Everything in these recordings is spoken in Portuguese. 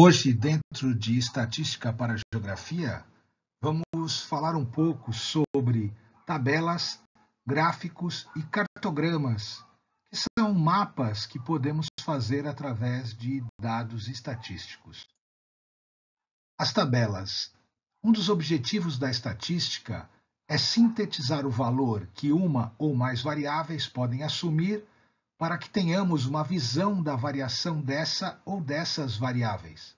Hoje, dentro de Estatística para Geografia, vamos falar um pouco sobre tabelas, gráficos e cartogramas, que são mapas que podemos fazer através de dados estatísticos. As tabelas. Um dos objetivos da estatística é sintetizar o valor que uma ou mais variáveis podem assumir para que tenhamos uma visão da variação dessa ou dessas variáveis.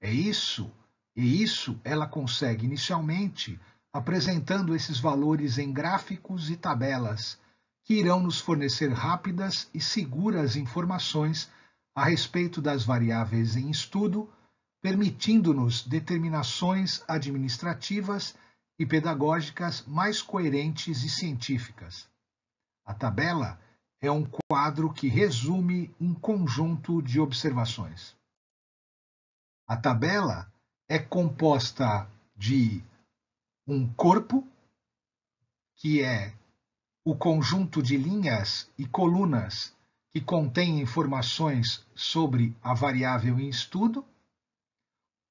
É isso, e isso ela consegue inicialmente apresentando esses valores em gráficos e tabelas, que irão nos fornecer rápidas e seguras informações a respeito das variáveis em estudo, permitindo-nos determinações administrativas e pedagógicas mais coerentes e científicas. A tabela é um quadro que resume um conjunto de observações. A tabela é composta de um corpo, que é o conjunto de linhas e colunas que contém informações sobre a variável em estudo,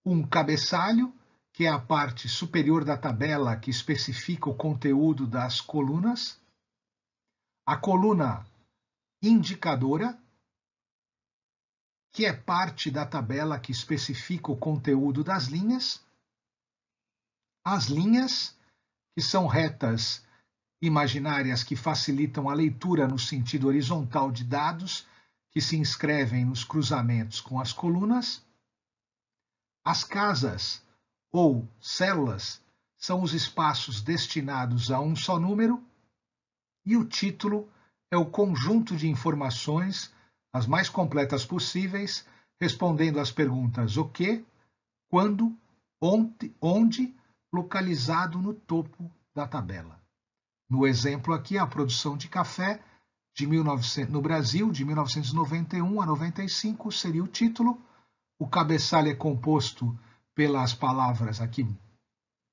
um cabeçalho, que é a parte superior da tabela que especifica o conteúdo das colunas, a coluna indicadora, que é parte da tabela que especifica o conteúdo das linhas, as linhas, que são retas imaginárias que facilitam a leitura no sentido horizontal de dados que se inscrevem nos cruzamentos com as colunas, as casas ou células são os espaços destinados a um só número, e o título é o conjunto de informações, as mais completas possíveis, respondendo às perguntas o que, quando, onde, onde localizado no topo da tabela. No exemplo aqui, a produção de café de 1900, no Brasil, de 1991 a 95, seria o título. O cabeçalho é composto pelas palavras aqui,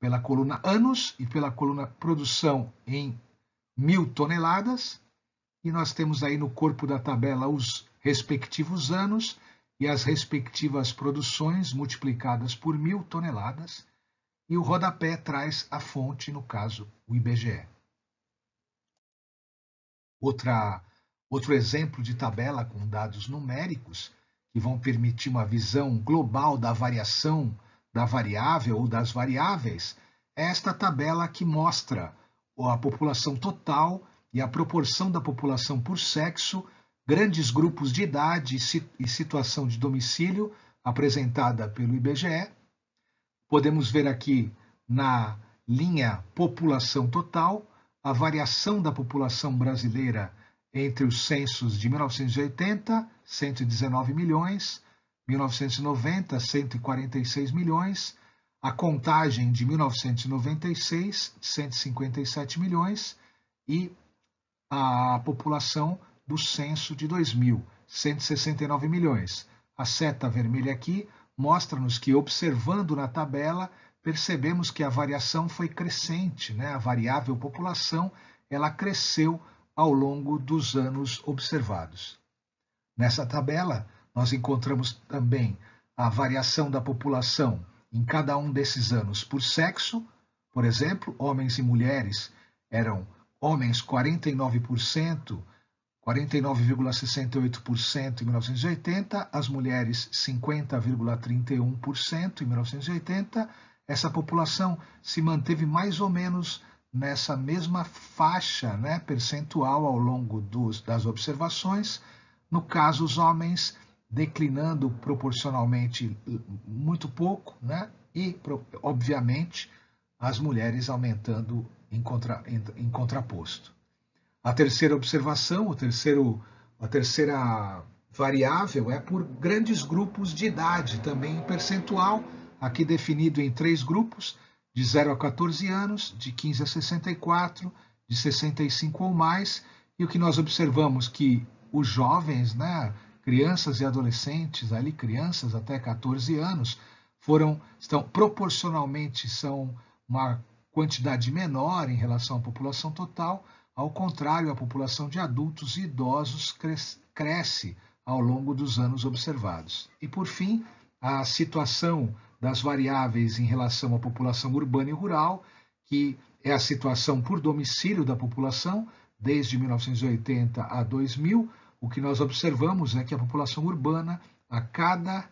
pela coluna anos e pela coluna produção em mil toneladas e nós temos aí no corpo da tabela os respectivos anos e as respectivas produções multiplicadas por mil toneladas, e o rodapé traz a fonte, no caso, o IBGE. Outra, outro exemplo de tabela com dados numéricos, que vão permitir uma visão global da variação da variável ou das variáveis, é esta tabela que mostra a população total e a proporção da população por sexo, grandes grupos de idade e situação de domicílio, apresentada pelo IBGE. Podemos ver aqui na linha população total a variação da população brasileira entre os censos de 1980, 119 milhões, 1990, 146 milhões, a contagem de 1996, 157 milhões e a população do censo de 2000, 169 milhões. A seta vermelha aqui mostra-nos que, observando na tabela, percebemos que a variação foi crescente, né? a variável população ela cresceu ao longo dos anos observados. Nessa tabela, nós encontramos também a variação da população em cada um desses anos por sexo, por exemplo, homens e mulheres eram homens 49%, 49,68% em 1980, as mulheres 50,31% em 1980. Essa população se manteve mais ou menos nessa mesma faixa né, percentual ao longo dos, das observações. No caso, os homens declinando proporcionalmente muito pouco, né? e, obviamente, as mulheres aumentando em, contra, em, em contraposto. A terceira observação, o terceiro, a terceira variável é por grandes grupos de idade, também em percentual, aqui definido em três grupos, de 0 a 14 anos, de 15 a 64, de 65 ou mais, e o que nós observamos que os jovens, né, crianças e adolescentes, ali crianças até 14 anos, foram estão proporcionalmente são uma quantidade menor em relação à população total, ao contrário, a população de adultos e idosos cresce ao longo dos anos observados. E, por fim, a situação das variáveis em relação à população urbana e rural, que é a situação por domicílio da população desde 1980 a 2000. O que nós observamos é que a população urbana, a cada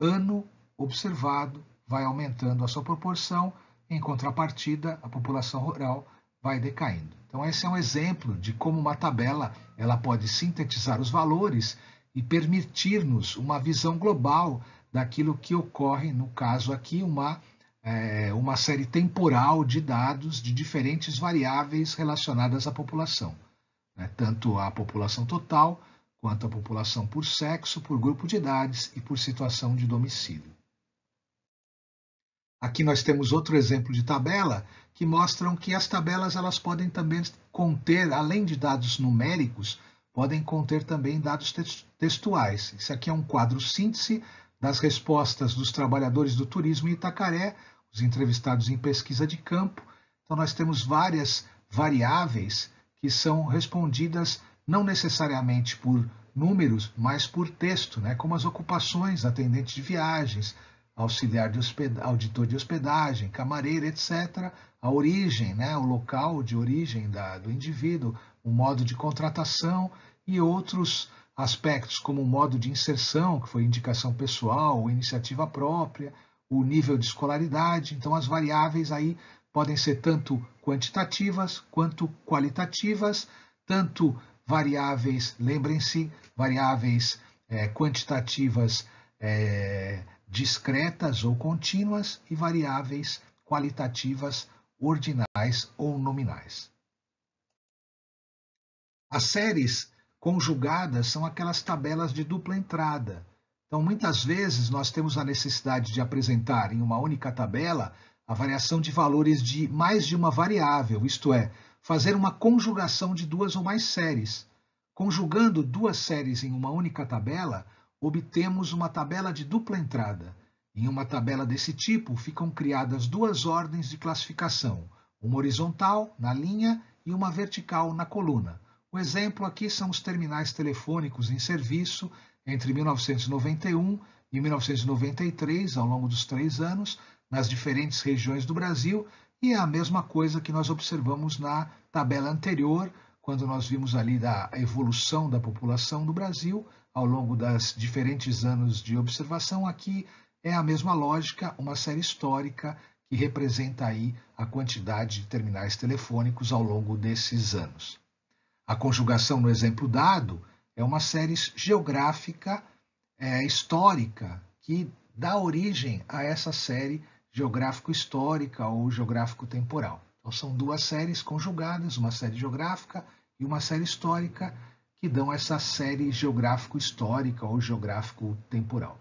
ano observado, vai aumentando a sua proporção em contrapartida, a população rural vai decaindo. Então esse é um exemplo de como uma tabela ela pode sintetizar os valores e permitir-nos uma visão global daquilo que ocorre, no caso aqui, uma, é, uma série temporal de dados de diferentes variáveis relacionadas à população, né? tanto a população total, quanto a população por sexo, por grupo de idades e por situação de domicílio. Aqui nós temos outro exemplo de tabela que mostram que as tabelas elas podem também conter, além de dados numéricos, podem conter também dados textuais. Isso aqui é um quadro síntese das respostas dos trabalhadores do turismo em Itacaré, os entrevistados em pesquisa de campo. Então nós temos várias variáveis que são respondidas não necessariamente por números, mas por texto, né? como as ocupações, atendentes de viagens, auxiliar de hosped... auditor de hospedagem, camareiro, etc., a origem, né, o local de origem da, do indivíduo, o modo de contratação e outros aspectos como o modo de inserção, que foi indicação pessoal, iniciativa própria, o nível de escolaridade. Então, as variáveis aí podem ser tanto quantitativas quanto qualitativas, tanto variáveis, lembrem-se, variáveis é, quantitativas é, discretas ou contínuas e variáveis qualitativas ordinais ou nominais. As séries conjugadas são aquelas tabelas de dupla entrada. Então, muitas vezes, nós temos a necessidade de apresentar em uma única tabela a variação de valores de mais de uma variável, isto é, fazer uma conjugação de duas ou mais séries. Conjugando duas séries em uma única tabela, obtemos uma tabela de dupla entrada. Em uma tabela desse tipo ficam criadas duas ordens de classificação, uma horizontal, na linha, e uma vertical, na coluna. O exemplo aqui são os terminais telefônicos em serviço entre 1991 e 1993, ao longo dos três anos, nas diferentes regiões do Brasil, e é a mesma coisa que nós observamos na tabela anterior, quando nós vimos ali a evolução da população do Brasil ao longo das diferentes anos de observação, aqui é a mesma lógica, uma série histórica que representa aí a quantidade de terminais telefônicos ao longo desses anos. A conjugação no exemplo dado é uma série geográfica é, histórica que dá origem a essa série geográfico-histórica ou geográfico-temporal. Então, são duas séries conjugadas, uma série geográfica e uma série histórica que dão essa série geográfico-histórica ou geográfico-temporal.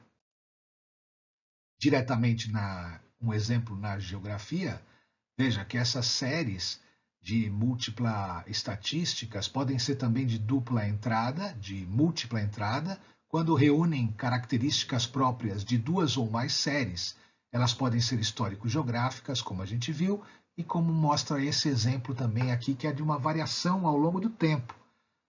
Diretamente na um exemplo na geografia, veja que essas séries de múltipla estatísticas podem ser também de dupla entrada, de múltipla entrada, quando reúnem características próprias de duas ou mais séries. Elas podem ser histórico-geográficas, como a gente viu, e como mostra esse exemplo também aqui, que é de uma variação ao longo do tempo.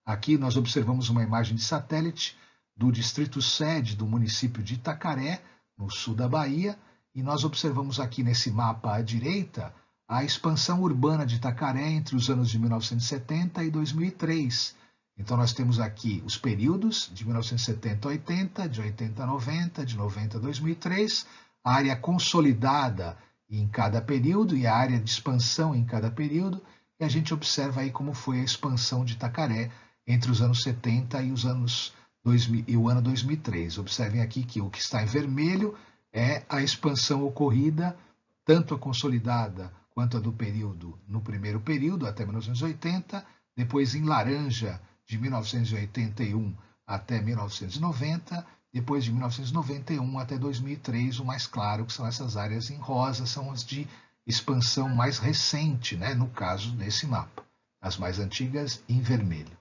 Aqui nós observamos uma imagem de satélite do distrito sede do município de Itacaré, no sul da Bahia, e nós observamos aqui nesse mapa à direita a expansão urbana de Itacaré entre os anos de 1970 e 2003. Então nós temos aqui os períodos de 1970 a 80, de 80 a 90, de 90 a 2003, a área consolidada em cada período e a área de expansão em cada período, e a gente observa aí como foi a expansão de Itacaré entre os anos 70 e os anos 2000, e o ano 2003. Observem aqui que o que está em vermelho é a expansão ocorrida, tanto a consolidada quanto a do período no primeiro período até 1980, depois em laranja de 1981 até 1990 depois de 1991 até 2003, o mais claro, que são essas áreas em rosa, são as de expansão mais recente, né? no caso desse mapa. As mais antigas em vermelho.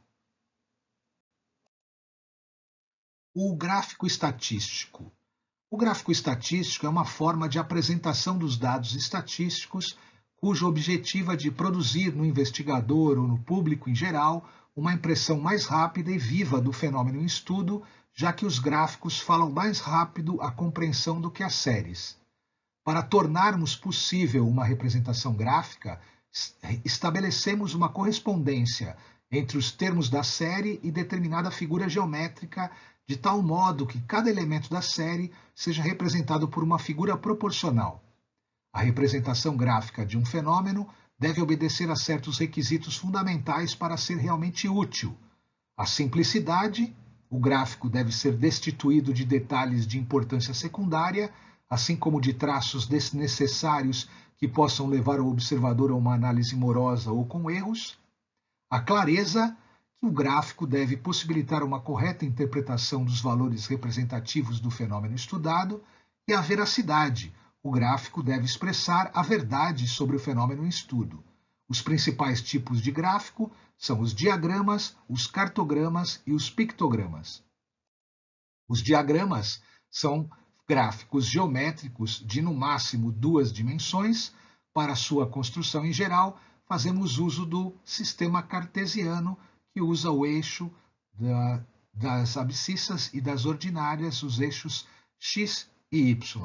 O gráfico estatístico. O gráfico estatístico é uma forma de apresentação dos dados estatísticos cujo objetivo é de produzir no investigador ou no público em geral uma impressão mais rápida e viva do fenômeno em estudo já que os gráficos falam mais rápido a compreensão do que as séries. Para tornarmos possível uma representação gráfica, estabelecemos uma correspondência entre os termos da série e determinada figura geométrica, de tal modo que cada elemento da série seja representado por uma figura proporcional. A representação gráfica de um fenômeno deve obedecer a certos requisitos fundamentais para ser realmente útil: a simplicidade o gráfico deve ser destituído de detalhes de importância secundária, assim como de traços desnecessários que possam levar o observador a uma análise morosa ou com erros. A clareza, que o gráfico deve possibilitar uma correta interpretação dos valores representativos do fenômeno estudado. E a veracidade, o gráfico deve expressar a verdade sobre o fenômeno em estudo. Os principais tipos de gráfico são os diagramas, os cartogramas e os pictogramas. Os diagramas são gráficos geométricos de no máximo duas dimensões. Para sua construção em geral, fazemos uso do sistema cartesiano, que usa o eixo da, das abscissas e das ordinárias, os eixos x e y.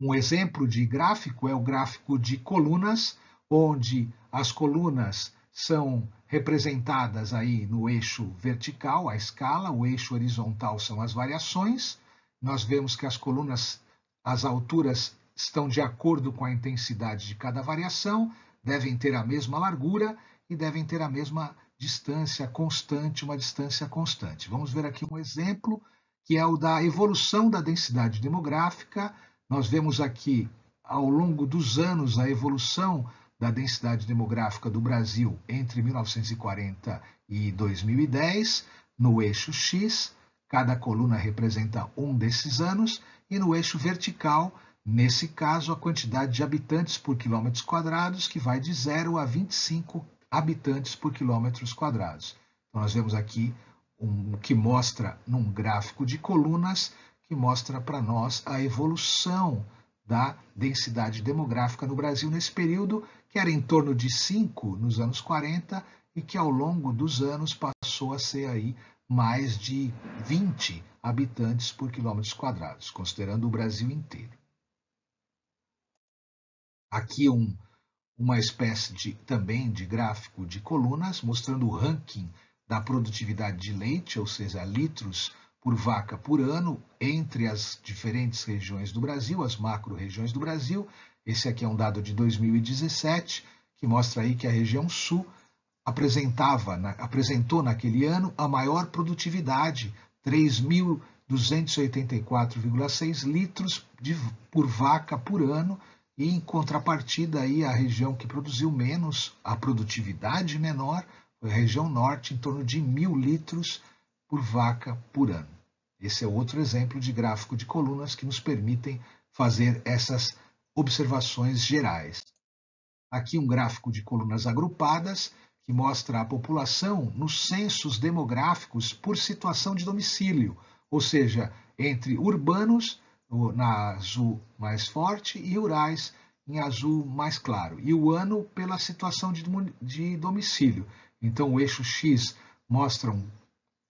Um exemplo de gráfico é o gráfico de colunas, onde as colunas são representadas aí no eixo vertical, a escala, o eixo horizontal são as variações. Nós vemos que as colunas, as alturas estão de acordo com a intensidade de cada variação, devem ter a mesma largura e devem ter a mesma distância constante, uma distância constante. Vamos ver aqui um exemplo que é o da evolução da densidade demográfica. Nós vemos aqui ao longo dos anos a evolução da densidade demográfica do Brasil entre 1940 e 2010, no eixo X, cada coluna representa um desses anos, e no eixo vertical, nesse caso, a quantidade de habitantes por quilômetros quadrados, que vai de 0 a 25 habitantes por quilômetros quadrados. Então, nós vemos aqui um, que mostra num gráfico de colunas, que mostra para nós a evolução da densidade demográfica no Brasil nesse período, que era em torno de 5 nos anos 40 e que ao longo dos anos passou a ser aí mais de 20 habitantes por quilômetros quadrados, considerando o Brasil inteiro. Aqui um, uma espécie de, também de gráfico de colunas, mostrando o ranking da produtividade de leite, ou seja, litros por vaca por ano entre as diferentes regiões do Brasil, as macro-regiões do Brasil. Esse aqui é um dado de 2017, que mostra aí que a região sul apresentava, na, apresentou naquele ano a maior produtividade, 3.284,6 litros de, por vaca por ano, e em contrapartida aí a região que produziu menos, a produtividade menor, foi a região norte, em torno de mil litros por vaca por ano. Esse é outro exemplo de gráfico de colunas que nos permitem fazer essas observações gerais. Aqui um gráfico de colunas agrupadas que mostra a população nos censos demográficos por situação de domicílio, ou seja, entre urbanos na azul mais forte e rurais em azul mais claro, e o ano pela situação de, domicílio. Então, o eixo X mostra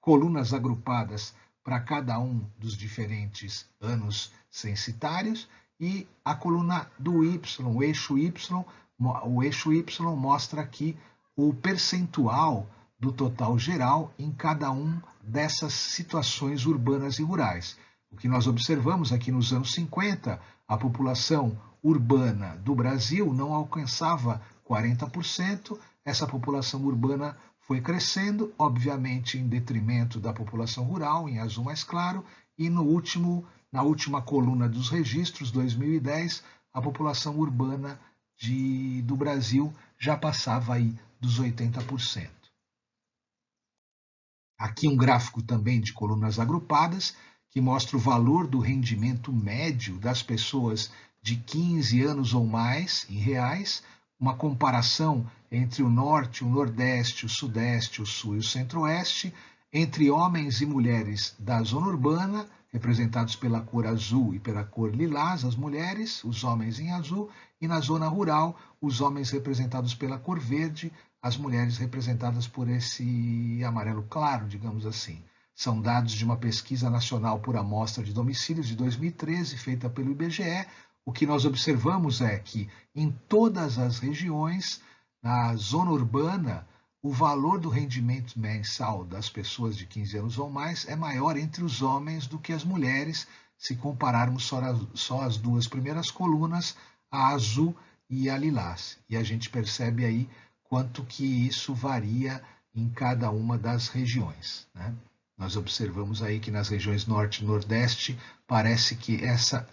colunas agrupadas para cada um dos diferentes anos censitários e a coluna do Y, o eixo Y, o eixo Y mostra aqui o percentual do total geral em cada um dessas situações urbanas e rurais. O que nós observamos aqui é nos anos 50, a população urbana do Brasil não alcançava 40%, essa população urbana foi crescendo, obviamente em detrimento da população rural, em azul mais claro, e no último, na última coluna dos registros, 2010, a população urbana de, do Brasil já passava aí dos 80%. Aqui um gráfico também de colunas agrupadas, que mostra o valor do rendimento médio das pessoas de 15 anos ou mais em reais uma comparação entre o norte, o nordeste, o sudeste, o sul e o centro-oeste, entre homens e mulheres da zona urbana, representados pela cor azul e pela cor lilás, as mulheres, os homens em azul, e na zona rural, os homens representados pela cor verde, as mulheres representadas por esse amarelo claro, digamos assim. São dados de uma pesquisa nacional por amostra de domicílios de 2013, feita pelo IBGE, o que nós observamos é que em todas as regiões, na zona urbana, o valor do rendimento mensal das pessoas de 15 anos ou mais é maior entre os homens do que as mulheres, se compararmos só as, só as duas primeiras colunas, a azul e a lilás. E a gente percebe aí quanto que isso varia em cada uma das regiões. Né? Nós observamos aí que nas regiões norte e nordeste parece que essa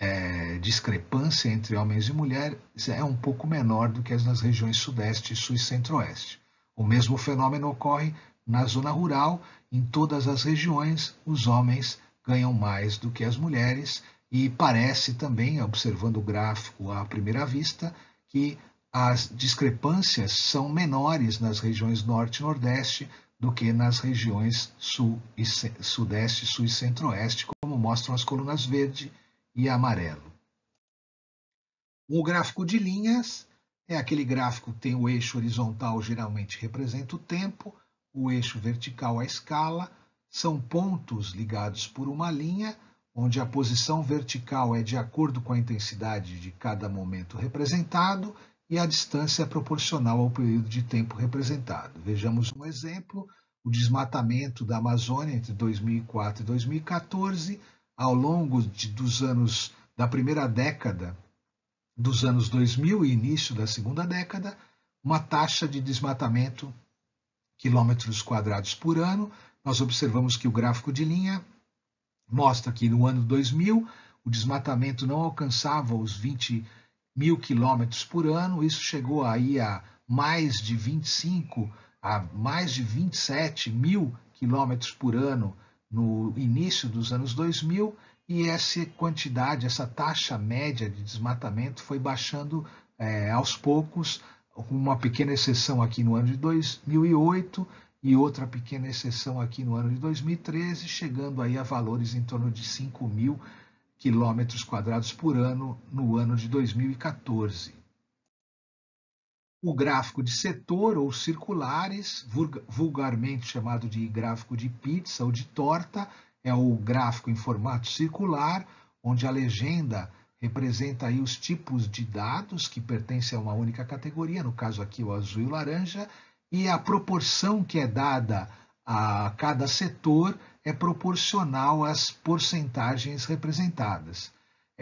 é, discrepância entre homens e mulheres é um pouco menor do que as nas regiões sudeste, sul e centro-oeste. O mesmo fenômeno ocorre na zona rural, em todas as regiões, os homens ganham mais do que as mulheres, e parece também, observando o gráfico à primeira vista, que as discrepâncias são menores nas regiões norte e nordeste do que nas regiões sul e sudeste, sul e centro-oeste, como mostram as colunas verde e amarelo. O gráfico de linhas é aquele gráfico que tem o eixo horizontal, geralmente representa o tempo, o eixo vertical a escala, são pontos ligados por uma linha, onde a posição vertical é de acordo com a intensidade de cada momento representado e a distância é proporcional ao período de tempo representado. Vejamos um exemplo: o desmatamento da Amazônia entre 2004 e 2014 ao longo de, dos anos da primeira década dos anos 2000 e início da segunda década, uma taxa de desmatamento quilômetros quadrados por ano. Nós observamos que o gráfico de linha mostra que no ano 2000 o desmatamento não alcançava os 20 mil quilômetros por ano, isso chegou aí a mais de 25 a mais de 27 mil quilômetros por ano no início dos anos 2000 e essa quantidade, essa taxa média de desmatamento foi baixando é, aos poucos, com uma pequena exceção aqui no ano de 2008 e outra pequena exceção aqui no ano de 2013, chegando aí a valores em torno de 5 mil quilômetros quadrados por ano no ano de 2014 o gráfico de setor ou circulares, vulgarmente chamado de gráfico de pizza ou de torta, é o gráfico em formato circular, onde a legenda representa aí os tipos de dados que pertencem a uma única categoria, no caso aqui o azul e o laranja, e a proporção que é dada a cada setor é proporcional às porcentagens representadas.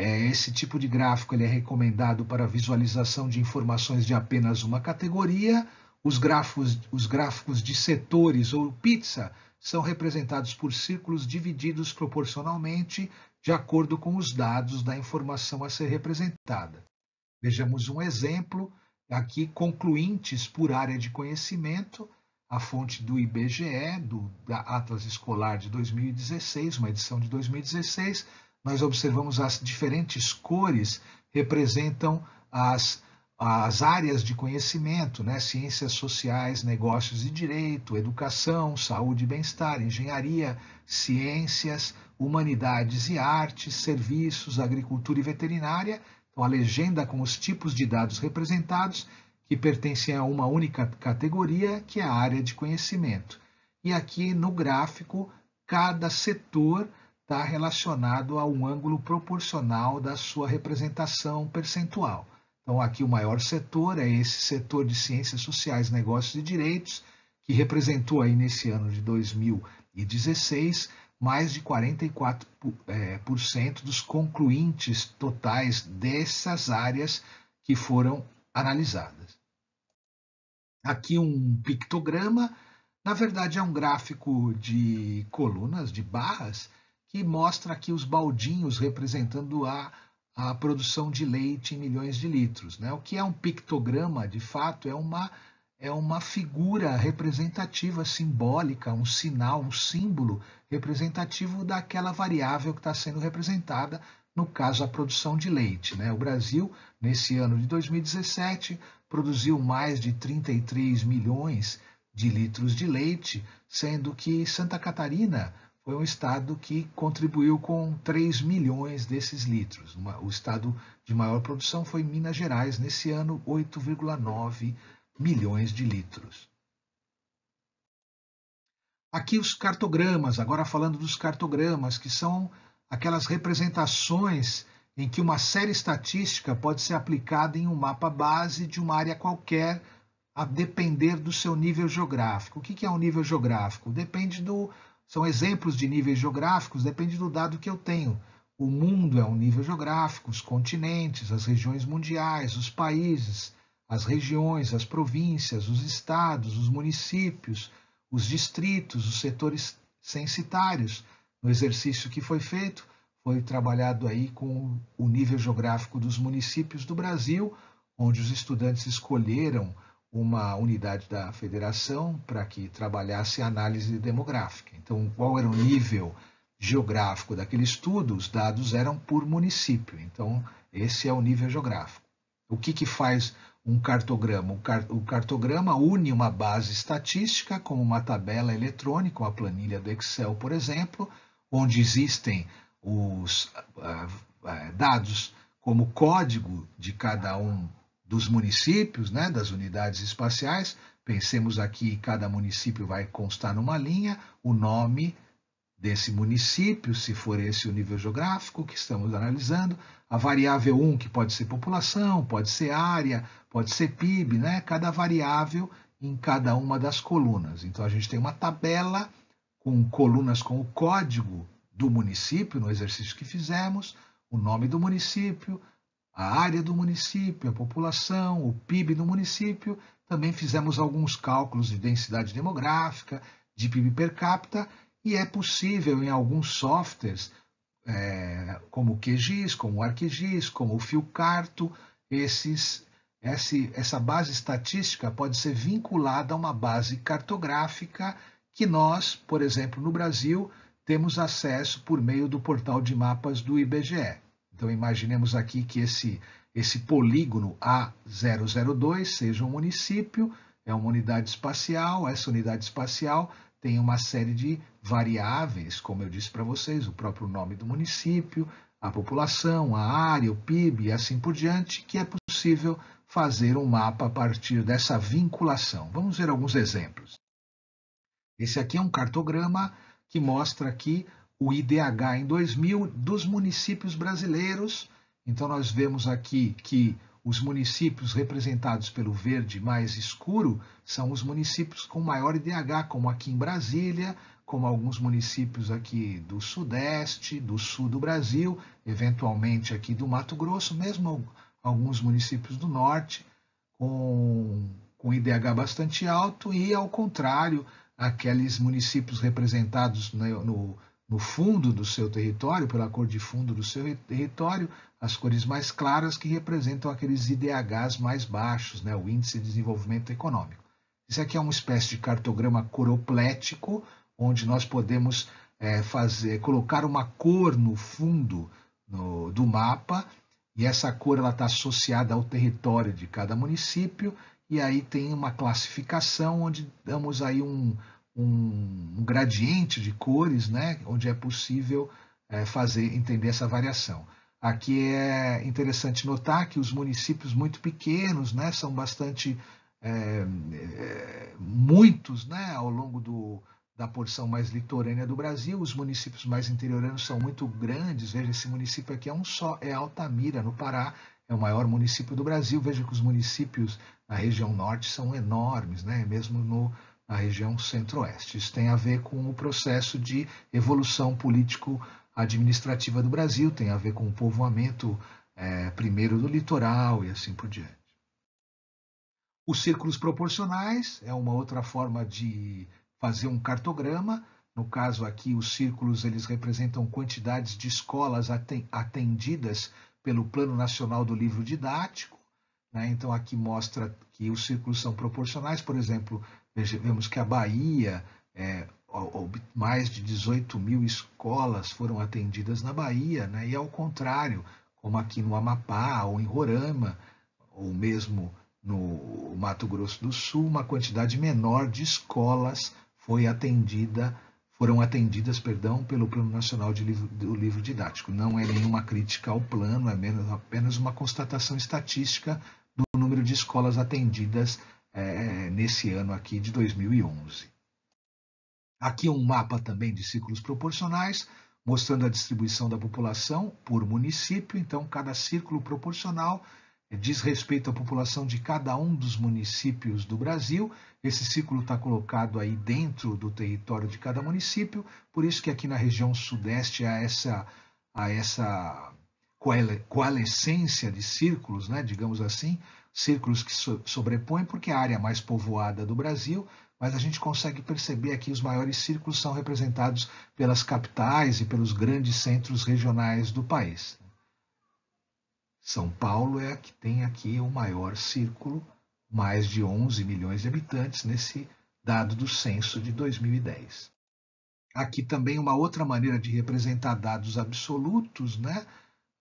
É, esse tipo de gráfico ele é recomendado para visualização de informações de apenas uma categoria. Os gráficos, os gráficos de setores ou pizza são representados por círculos divididos proporcionalmente de acordo com os dados da informação a ser representada. Vejamos um exemplo aqui concluintes por área de conhecimento, a fonte do IBGE, do da Atlas Escolar de 2016, uma edição de 2016, nós observamos as diferentes cores representam as, as áreas de conhecimento, né? ciências sociais, negócios e direito, educação, saúde e bem-estar, engenharia, ciências, humanidades e artes, serviços, agricultura e veterinária. Então, a legenda com os tipos de dados representados que pertencem a uma única categoria, que é a área de conhecimento. E aqui no gráfico, cada setor está relacionado a um ângulo proporcional da sua representação percentual. Então, aqui o maior setor é esse setor de ciências sociais, negócios e direitos, que representou aí nesse ano de 2016 mais de 44% é, eh, dos concluintes totais dessas áreas que foram analisadas. Aqui um pictograma, na verdade é um gráfico de colunas, de barras, que mostra aqui os baldinhos representando a, a produção de leite em milhões de litros. Né? O que é um pictograma, de fato, é uma, é uma figura representativa, simbólica, um sinal, um símbolo representativo daquela variável que está sendo representada, no caso, a produção de leite. Né? O Brasil, nesse ano de 2017, produziu mais de 33 milhões de litros de leite, sendo que Santa Catarina foi um estado que contribuiu com 3 milhões desses litros. Uma, o estado de maior produção foi Minas Gerais, nesse ano, 8,9 milhões de litros. Aqui os cartogramas, agora falando dos cartogramas, que são aquelas representações em que uma série estatística pode ser aplicada em um mapa base de uma área qualquer, a depender do seu nível geográfico. O que é um nível geográfico? Depende do, são exemplos de níveis geográficos, depende do dado que eu tenho. O mundo é um nível geográfico, os continentes, as regiões mundiais, os países, as regiões, as províncias, os estados, os municípios, os distritos, os setores censitários. No exercício que foi feito, foi trabalhado aí com o nível geográfico dos municípios do Brasil, onde os estudantes escolheram uma unidade da federação para que trabalhasse a análise demográfica. Então, qual era o nível geográfico daquele estudo? Os dados eram por município. Então, esse é o nível geográfico. O que, que faz um cartograma? O, cartograma une uma base estatística, como uma tabela eletrônica, uma planilha do Excel, por exemplo, onde existem os ah, ah, dados como código de cada um dos municípios, né, das unidades espaciais. Pensemos aqui, cada município vai constar numa linha o nome desse município, se for esse o nível geográfico que estamos analisando, a variável 1, que pode ser população, pode ser área, pode ser PIB, né? cada variável em cada uma das colunas. Então a gente tem uma tabela com colunas com o código do município, no exercício que fizemos, o nome do município, a área do município, a população, o PIB do município. Também fizemos alguns cálculos de densidade demográfica, de PIB per capita, e é possível em alguns softwares, é, como o QGIS, como o ArcGIS, como o Filcarto, esses, esse, essa base estatística pode ser vinculada a uma base cartográfica que nós, por exemplo, no Brasil, temos acesso por meio do portal de mapas do IBGE. Então imaginemos aqui que esse, esse polígono A002 seja um município, é uma unidade espacial, essa unidade espacial tem uma série de variáveis, como eu disse para vocês, o próprio nome do município, a população, a área, o PIB e assim por diante, que é possível fazer um mapa a partir dessa vinculação. Vamos ver alguns exemplos. Esse aqui é um cartograma que mostra aqui o IDH em 2000 dos municípios brasileiros. Então, nós vemos aqui que os municípios representados pelo verde mais escuro são os municípios com maior IDH, como aqui em Brasília, como alguns municípios aqui do Sudeste, do Sul do Brasil, eventualmente aqui do Mato Grosso, mesmo alguns municípios do Norte, com, com IDH bastante alto, e ao contrário, aqueles municípios representados né, no, no no fundo do seu território, pela cor de fundo do seu território, as cores mais claras que representam aqueles IDHs mais baixos, né, o Índice de Desenvolvimento Econômico. Isso aqui é uma espécie de cartograma coroplético, onde nós podemos é, fazer, colocar uma cor no fundo no, do mapa, e essa cor está associada ao território de cada município, e aí tem uma classificação onde damos aí um, um, gradiente de cores, né, onde é possível é, fazer entender essa variação. Aqui é interessante notar que os municípios muito pequenos, né, são bastante é, é, muitos, né, ao longo do, da porção mais litorânea do Brasil. Os municípios mais interioranos são muito grandes. Veja, esse município aqui é um só, é Altamira, no Pará, é o maior município do Brasil. Veja que os municípios na região norte são enormes, né, mesmo no na região centro-oeste. Isso tem a ver com o processo de evolução político-administrativa do Brasil, tem a ver com o povoamento é, primeiro do litoral e assim por diante. Os círculos proporcionais é uma outra forma de fazer um cartograma. No caso aqui, os círculos eles representam quantidades de escolas atendidas pelo Plano Nacional do Livro Didático. Né? Então aqui mostra que os círculos são proporcionais. Por exemplo, Vemos que a Bahia, é, mais de 18 mil escolas foram atendidas na Bahia, né? e ao contrário, como aqui no Amapá, ou em Roraima, ou mesmo no Mato Grosso do Sul, uma quantidade menor de escolas foi atendida, foram atendidas, perdão, pelo Plano Nacional de Livro, do Livro Didático. Não é nenhuma crítica ao plano, é apenas uma constatação estatística do número de escolas atendidas é, é, nesse ano aqui de 2011. Aqui um mapa também de círculos proporcionais, mostrando a distribuição da população por município. Então, cada círculo proporcional é, diz respeito à população de cada um dos municípios do Brasil. Esse círculo está colocado aí dentro do território de cada município, por isso que aqui na região sudeste há essa, há essa coalescência de círculos, né, digamos assim, círculos que so sobrepõem, porque é a área mais povoada do Brasil, mas a gente consegue perceber aqui os maiores círculos são representados pelas capitais e pelos grandes centros regionais do país. São Paulo é a que tem aqui o maior círculo, mais de 11 milhões de habitantes, nesse dado do censo de 2010. Aqui também uma outra maneira de representar dados absolutos, né?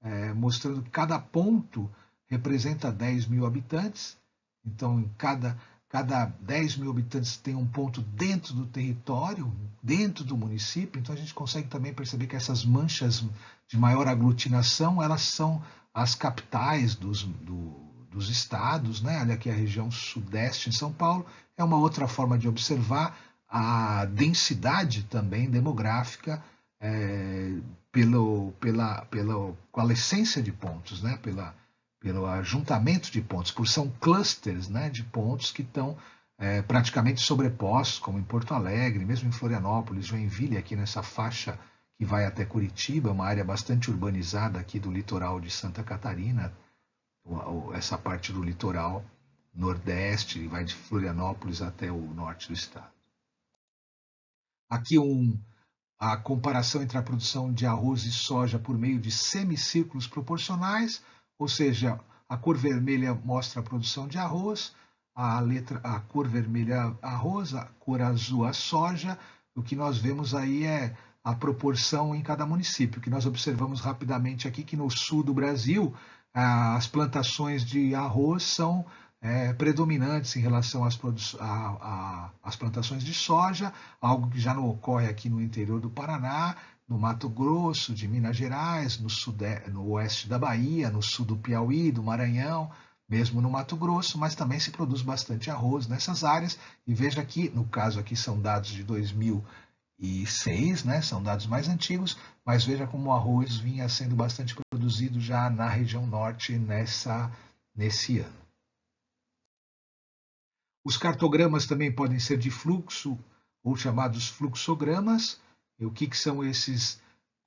É, mostrando que cada ponto representa 10 mil habitantes, então em cada, cada 10 mil habitantes tem um ponto dentro do território, dentro do município, então a gente consegue também perceber que essas manchas de maior aglutinação, elas são as capitais dos, do, dos estados, né? olha aqui a região sudeste em São Paulo, é uma outra forma de observar a densidade também demográfica é, pelo, pela, pela, com a essência de pontos, né? pela, pelo ajuntamento de pontos, por são clusters né, de pontos que estão é, praticamente sobrepostos, como em Porto Alegre, mesmo em Florianópolis, Joinville, aqui nessa faixa que vai até Curitiba, uma área bastante urbanizada aqui do litoral de Santa Catarina, essa parte do litoral nordeste, vai de Florianópolis até o norte do estado. Aqui um, a comparação entre a produção de arroz e soja por meio de semicírculos proporcionais, ou seja, a cor vermelha mostra a produção de arroz, a, letra, a cor vermelha arroz, a cor azul a soja. O que nós vemos aí é a proporção em cada município, o que nós observamos rapidamente aqui que no sul do Brasil as plantações de arroz são é, predominantes em relação às, a, a, às plantações de soja, algo que já não ocorre aqui no interior do Paraná no Mato Grosso, de Minas Gerais, no, sudeste, no oeste da Bahia, no sul do Piauí, do Maranhão, mesmo no Mato Grosso, mas também se produz bastante arroz nessas áreas. E veja aqui, no caso aqui são dados de 2006, né? são dados mais antigos, mas veja como o arroz vinha sendo bastante produzido já na região norte nessa, nesse ano. Os cartogramas também podem ser de fluxo ou chamados fluxogramas o que, que são esses,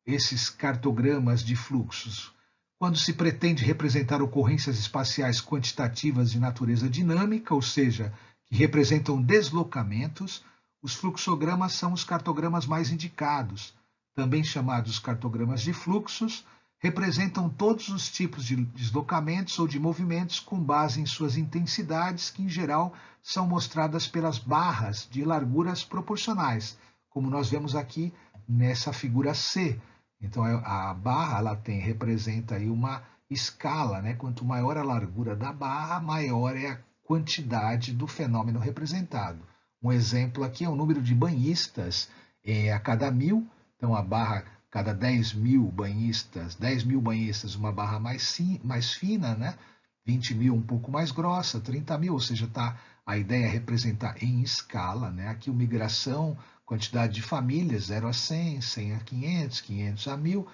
esses cartogramas de fluxos? Quando se pretende representar ocorrências espaciais quantitativas de natureza dinâmica, ou seja, que representam deslocamentos, os fluxogramas são os cartogramas mais indicados, também chamados cartogramas de fluxos, representam todos os tipos de deslocamentos ou de movimentos com base em suas intensidades, que em geral são mostradas pelas barras de larguras proporcionais, como nós vemos aqui nessa figura C. Então é, a barra ela tem representa aí uma escala, né? Quanto maior a largura da barra, maior é a quantidade do fenômeno representado. Um exemplo aqui é o número de banhistas é, a cada mil. Então a barra cada 10 mil banhistas, 10 mil banhistas, uma barra mais, mais fina, né? 20 mil um pouco mais grossa, 30 mil, ou seja, tá, a ideia é representar em escala, né? Aqui o migração quantidade de famílias, 0 a 100, 100 a 500, 500 a 1000,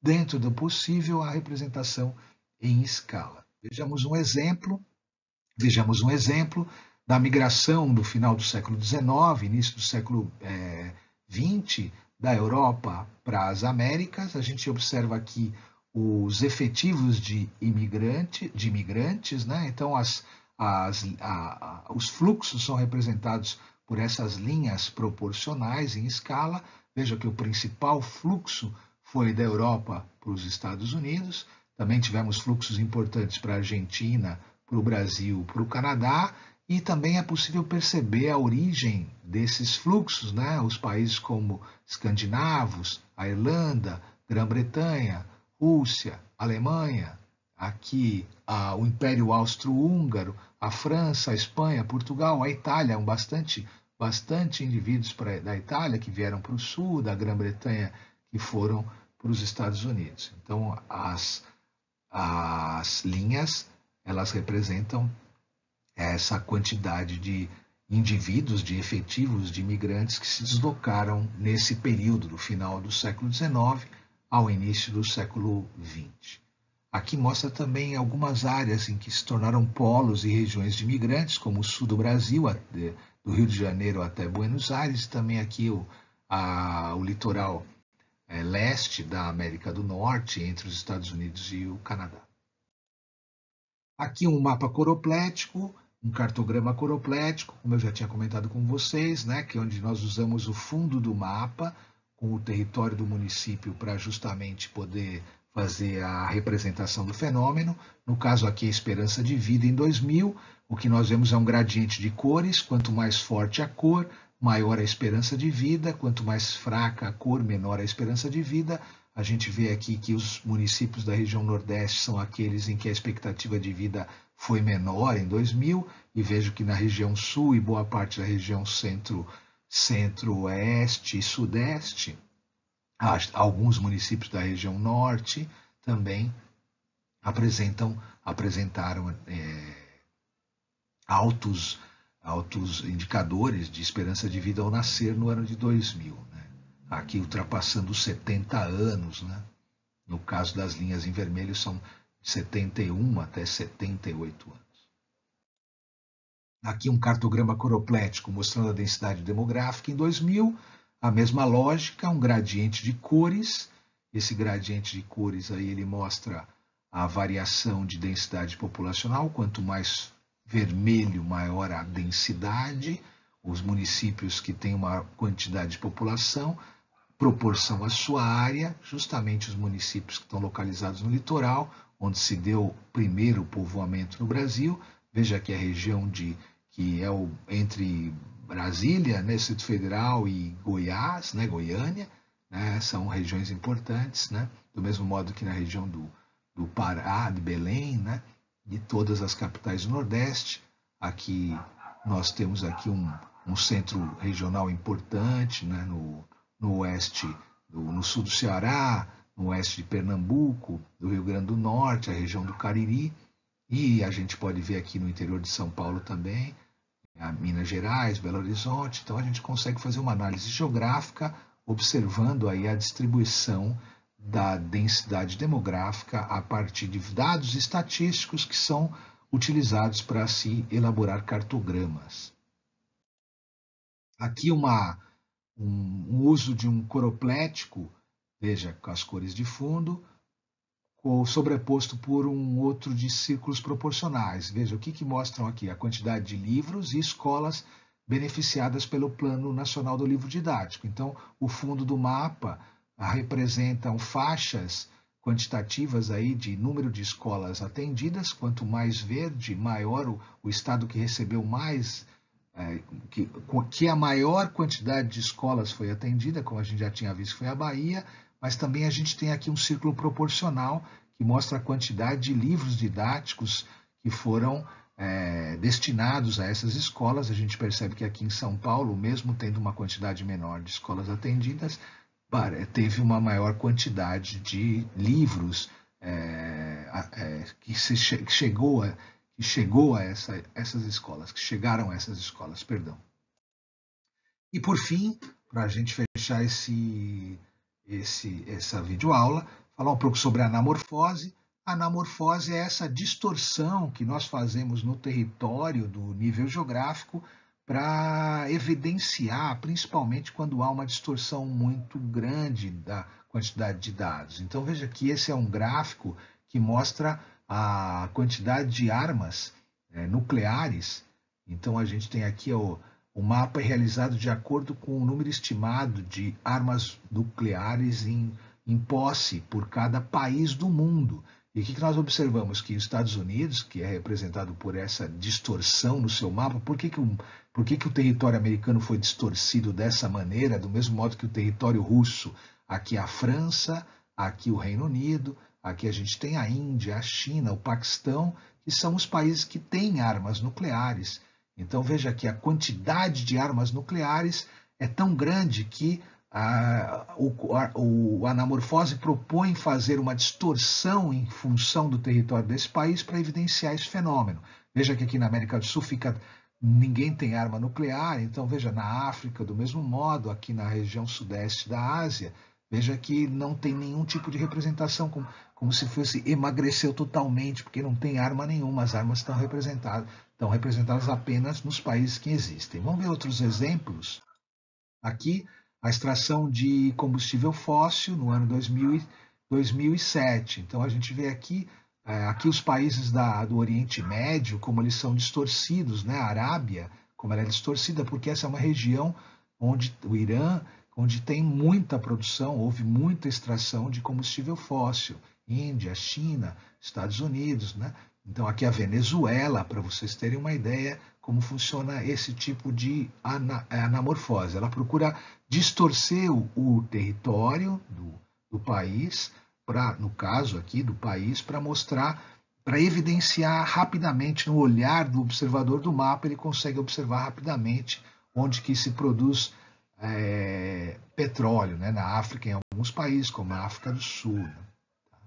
dentro do possível, a representação em escala. Vejamos um exemplo, vejamos um exemplo da migração do final do século XIX, início do século XX, eh, da Europa para as Américas. A gente observa aqui os efetivos de, imigrante, de imigrantes, né? então as, as, a, a, os fluxos são representados por essas linhas proporcionais em escala. Veja que o principal fluxo foi da Europa para os Estados Unidos, também tivemos fluxos importantes para a Argentina, para o Brasil, para o Canadá, e também é possível perceber a origem desses fluxos, né? Os países como escandinavos, a Irlanda, Grã-Bretanha, Rússia, Alemanha, aqui a, o Império Austro-Húngaro, a França, a Espanha, Portugal, a Itália, um bastante bastante indivíduos pra, da Itália que vieram para o sul, da Grã-Bretanha que foram para os Estados Unidos. Então, as, as linhas elas representam essa quantidade de indivíduos, de efetivos, de imigrantes que se deslocaram nesse período do final do século XIX ao início do século XX. Aqui mostra também algumas áreas em que se tornaram polos e regiões de imigrantes, como o sul do Brasil, do Rio de Janeiro até Buenos Aires, também aqui o, a, o litoral é, leste da América do Norte, entre os Estados Unidos e o Canadá. Aqui um mapa coroplético, um cartograma coroplético, como eu já tinha comentado com vocês, né, que é onde nós usamos o fundo do mapa com o território do município para justamente poder fazer a representação do fenômeno. No caso aqui, a esperança de vida em 2000. O que nós vemos é um gradiente de cores. Quanto mais forte a cor, maior a esperança de vida. Quanto mais fraca a cor, menor a esperança de vida. A gente vê aqui que os municípios da região Nordeste são aqueles em que a expectativa de vida foi menor em 2000 e vejo que na região Sul e boa parte da região Centro, Centro-Oeste e Sudeste Alguns municípios da região norte também apresentam apresentaram é, altos altos indicadores de esperança de vida ao nascer no ano de 2000, né? aqui ultrapassando os 70 anos, né? no caso das linhas em vermelho são 71 até 78 anos. Aqui um cartograma coroplético mostrando a densidade demográfica em 2000 a mesma lógica, um gradiente de cores. Esse gradiente de cores aí ele mostra a variação de densidade populacional. Quanto mais vermelho, maior a densidade. Os municípios que têm uma quantidade de população, proporção à sua área, justamente os municípios que estão localizados no litoral, onde se deu primeiro o povoamento no Brasil. Veja que a região de que é o, entre Brasília, né, Distrito Federal e Goiás, né, Goiânia, né, são regiões importantes, né, do mesmo modo que na região do, do Pará, de Belém, né, de todas as capitais do Nordeste. Aqui nós temos aqui um, um centro regional importante, né, no, no oeste, do, no sul do Ceará, no oeste de Pernambuco, do Rio Grande do Norte, a região do Cariri, e a gente pode ver aqui no interior de São Paulo também, Minas Gerais, Belo Horizonte. Então a gente consegue fazer uma análise geográfica observando aí a distribuição da densidade demográfica a partir de dados estatísticos que são utilizados para se elaborar cartogramas. Aqui uma, um, um uso de um coroplético, veja, com as cores de fundo, ou sobreposto por um outro de círculos proporcionais. Veja o que, que mostram aqui: a quantidade de livros e escolas beneficiadas pelo Plano Nacional do Livro Didático. Então, o fundo do mapa ah, representam faixas quantitativas aí de número de escolas atendidas. Quanto mais verde, maior o, o estado que recebeu mais, é, que, que a maior quantidade de escolas foi atendida, como a gente já tinha visto, foi a Bahia mas também a gente tem aqui um círculo proporcional que mostra a quantidade de livros didáticos que foram é, destinados a essas escolas. A gente percebe que aqui em São Paulo, mesmo tendo uma quantidade menor de escolas atendidas, teve uma maior quantidade de livros é, é, que, se che chegou a, que chegou a essa, essas escolas, que chegaram a essas escolas, perdão. E por fim, para a gente fechar esse esse, essa videoaula, falar um pouco sobre a anamorfose. A anamorfose é essa distorção que nós fazemos no território do nível geográfico para evidenciar, principalmente quando há uma distorção muito grande da quantidade de dados. Então veja que esse é um gráfico que mostra a quantidade de armas é, nucleares. Então a gente tem aqui o, o mapa é realizado de acordo com o número estimado de armas nucleares em, em posse por cada país do mundo. E o que nós observamos? Que os Estados Unidos, que é representado por essa distorção no seu mapa, por que, que, por que, que o território americano foi distorcido dessa maneira, do mesmo modo que o território russo? Aqui a França, aqui o Reino Unido, aqui a gente tem a Índia, a China, o Paquistão, que são os países que têm armas nucleares. Então veja que a quantidade de armas nucleares é tão grande que a, o, a, o, anamorfose propõe fazer uma distorção em função do território desse país para evidenciar esse fenômeno. Veja que aqui na América do Sul fica ninguém tem arma nuclear, então veja na África do mesmo modo, aqui na região sudeste da Ásia, veja que não tem nenhum tipo de representação como, como se fosse emagreceu totalmente, porque não tem arma nenhuma, as armas estão representadas, estão representadas apenas nos países que existem. Vamos ver outros exemplos? Aqui, a extração de combustível fóssil no ano 2000, 2007. Então, a gente vê aqui, é, aqui os países da, do Oriente Médio, como eles são distorcidos, né? a Arábia, como ela é distorcida, porque essa é uma região onde o Irã, onde tem muita produção, houve muita extração de combustível fóssil. Índia, China, Estados Unidos, né? Então, aqui é a Venezuela, para vocês terem uma ideia como funciona esse tipo de é, anamorfose. Ela procura distorcer o, o território do, do país, pra, no caso aqui do país, para mostrar para evidenciar rapidamente no olhar do observador do mapa, ele consegue observar rapidamente onde que se produz é, petróleo, né? na África, em alguns países, como a África do Sul. Né? Tá?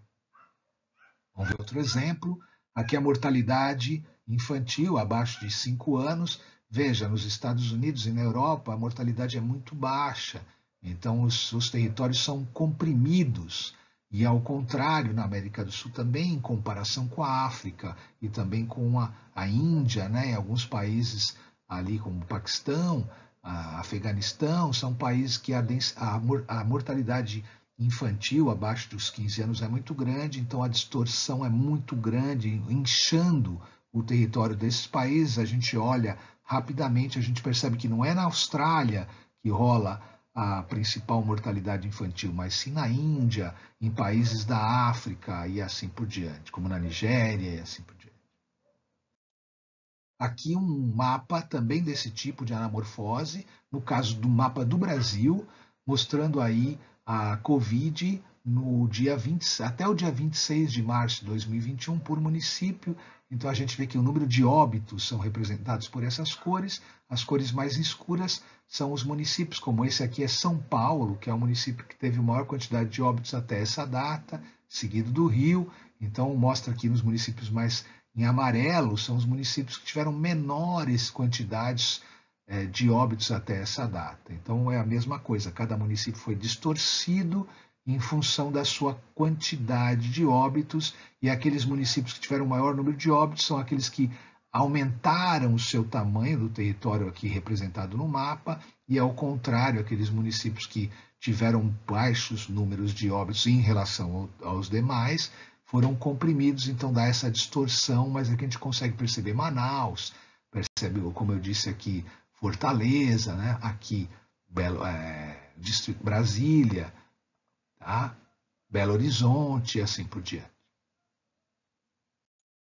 Vamos ver outro exemplo. Aqui a mortalidade infantil abaixo de 5 anos, veja, nos Estados Unidos e na Europa a mortalidade é muito baixa, então os, os territórios são comprimidos. E ao contrário, na América do Sul também, em comparação com a África e também com a, a Índia, né, alguns países ali como o Paquistão, a Afeganistão, são países que a, a, a mortalidade infantil infantil, abaixo dos 15 anos, é muito grande, então a distorção é muito grande, inchando o território desses países. A gente olha rapidamente, a gente percebe que não é na Austrália que rola a principal mortalidade infantil, mas sim na Índia, em países da África e assim por diante, como na Nigéria e assim por diante. Aqui um mapa também desse tipo de anamorfose, no caso do mapa do Brasil, mostrando aí a Covid no dia 20, até o dia 26 de março de 2021 por município. Então a gente vê que o número de óbitos são representados por essas cores. As cores mais escuras são os municípios, como esse aqui é São Paulo, que é o município que teve maior quantidade de óbitos até essa data, seguido do Rio. Então mostra aqui nos municípios mais em amarelo são os municípios que tiveram menores quantidades é, de óbitos até essa data. Então é a mesma coisa, cada município foi distorcido em função da sua quantidade de óbitos, e aqueles municípios que tiveram maior número de óbitos são aqueles que aumentaram o seu tamanho do território aqui representado no mapa, e ao contrário, aqueles municípios que tiveram baixos números de óbitos em relação aos demais foram comprimidos, então dá essa distorção, mas aqui é a gente consegue perceber Manaus, percebe, como eu disse aqui, Fortaleza, né? aqui Belo, é, Distrito Brasília, tá? Belo Horizonte e assim por diante.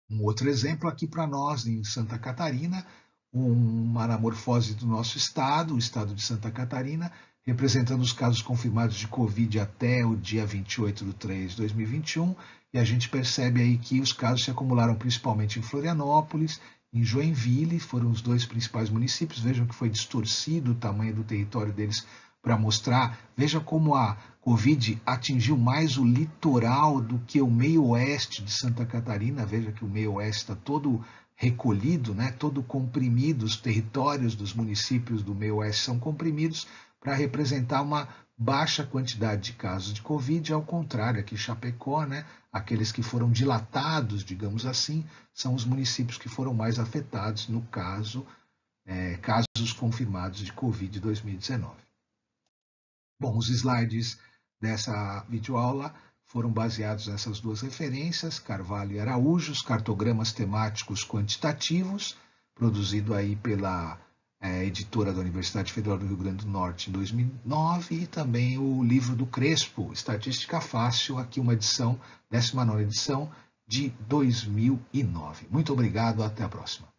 Um outro exemplo aqui para nós em Santa Catarina, uma anamorfose do nosso estado, o estado de Santa Catarina, representando os casos confirmados de Covid até o dia 28 de 3 de 2021. E a gente percebe aí que os casos se acumularam principalmente em Florianópolis em Joinville, foram os dois principais municípios. Vejam que foi distorcido o tamanho do território deles para mostrar. Veja como a Covid atingiu mais o litoral do que o meio-oeste de Santa Catarina. Veja que o meio-oeste está todo recolhido, né, todo comprimido, os territórios dos municípios do meio-oeste são comprimidos para representar uma baixa quantidade de casos de Covid, ao contrário, aqui Chapecó, né, aqueles que foram dilatados, digamos assim, são os municípios que foram mais afetados no caso, é, casos confirmados de Covid 2019. Bom, os slides dessa videoaula foram baseados nessas duas referências, Carvalho e Araújo, os cartogramas temáticos quantitativos, produzido aí pela é, editora da Universidade Federal do Rio Grande do Norte, em 2009, e também o livro do Crespo, Estatística Fácil, aqui uma edição, 19 edição, de 2009. Muito obrigado, até a próxima.